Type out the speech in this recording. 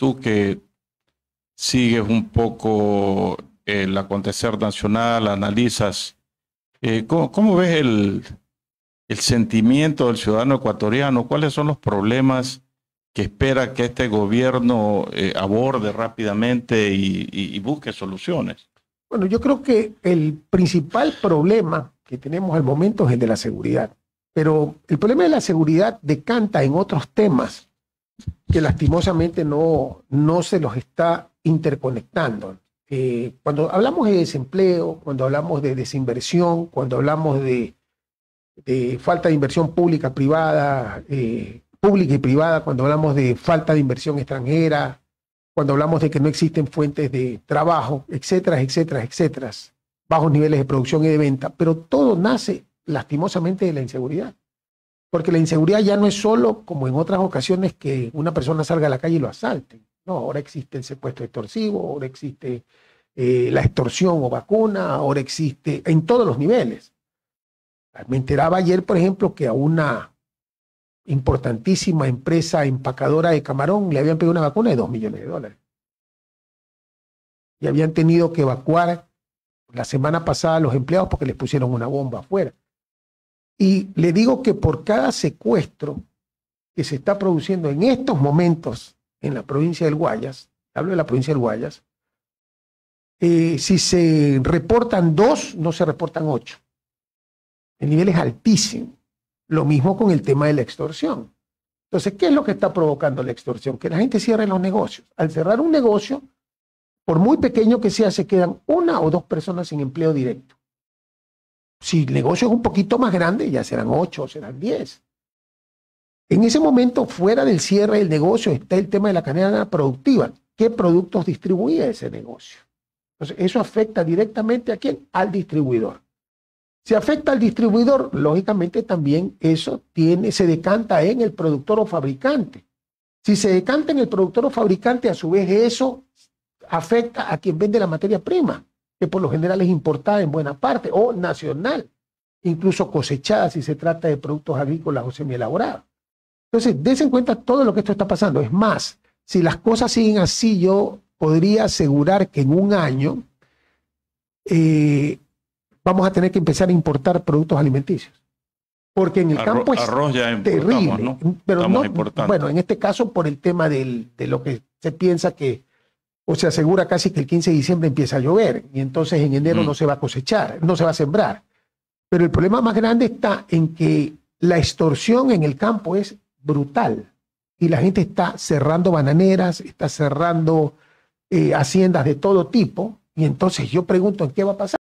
tú que sigues un poco eh, el acontecer nacional, analizas, eh, ¿cómo, ves el, sentimiento del ciudadano ecuatoriano? ¿Cuáles son los problemas que espera que este gobierno eh, aborde rápidamente y, y busque soluciones? Bueno, yo creo que el principal problema que tenemos al momento es el de la seguridad, pero el problema de la seguridad decanta en otros temas que lastimosamente no, se los está interconectando. Eh, cuando hablamos de desempleo, cuando hablamos de desinversión, cuando hablamos de, falta de inversión pública, privada, eh, pública y privada, cuando hablamos de falta de inversión extranjera, cuando hablamos de que no existen fuentes de trabajo, etcétera, etcétera, etcétera, bajos niveles de producción y de venta, pero todo nace lastimosamente de la inseguridad. Porque la inseguridad ya no es solo como en otras ocasiones que una persona salga a la calle y lo asalten. No, ahora existe el secuestro extorsivo, ahora existe eh, la extorsión o vacuna, ahora existe en todos los niveles. Me enteraba ayer, por ejemplo, que a una importantísima empresa empacadora de camarón le habían pedido una vacuna de 2 millones de dólares. Y habían tenido que evacuar la semana pasada a los empleados porque les pusieron una bomba afuera. Y le digo que por cada secuestro que se está produciendo en estos momentos en la provincia del Guayas, hablo de la provincia del Guayas, eh, si se reportan dos, no se reportan ocho. El nivel es altísimo. Lo mismo con el tema de la extorsión. Entonces, ¿qué es lo que está provocando la extorsión? Que la gente cierre los negocios. Al cerrar un negocio, por muy pequeño que sea, se quedan una o dos personas sin empleo directo. Si el negocio es un poquito más grande, ya serán 8, serán 10. En ese momento, fuera del cierre del negocio, está el tema de la cadena productiva. ¿Qué productos distribuía ese negocio? Entonces, eso afecta directamente a quién? Al distribuidor. Si afecta al distribuidor, lógicamente también eso tiene, se decanta en el productor o fabricante. Si se decanta en el productor o fabricante, a su vez eso afecta a quien vende la materia prima que por lo general es importada en buena parte, o nacional, incluso cosechada si se trata de productos agrícolas o semielaborados. Entonces, des en cuenta todo lo que esto está pasando. Es más, si las cosas siguen así, yo podría asegurar que en un año eh, vamos a tener que empezar a importar productos alimenticios. Porque en el campo es terrible. Pero no, bueno, en este caso por el tema de lo que se piensa que o se asegura casi que el 15 de diciembre empieza a llover y entonces en enero mm. no se va a cosechar, no se va a sembrar. Pero el problema más grande está en que la extorsión en el campo es brutal y la gente está cerrando bananeras, está cerrando eh, haciendas de todo tipo y entonces yo pregunto, ¿en qué va a pasar?